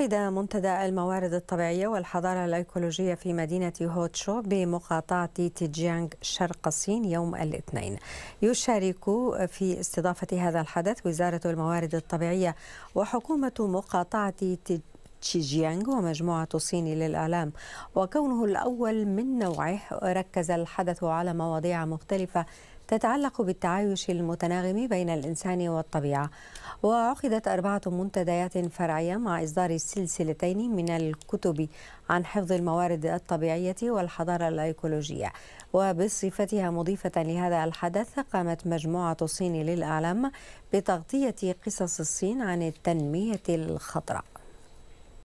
عقد منتدى الموارد الطبيعية والحضارة الأيكولوجية في مدينة هوتشو بمقاطعة تيجيانغ شرق الصين يوم الاثنين يشارك في استضافة هذا الحدث وزارة الموارد الطبيعية وحكومة مقاطعة جيانغ ومجموعة الصين للإعلام وكونه الأول من نوعه ركز الحدث على مواضيع مختلفة تتعلق بالتعايش المتناغم بين الإنسان والطبيعة وعقدت أربعة منتديات فرعية مع إصدار سلسلتين من الكتب عن حفظ الموارد الطبيعية والحضارة الأيكولوجية وبصفتها مضيفة لهذا الحدث قامت مجموعة الصين للإعلام بتغطية قصص الصين عن التنمية الخضراء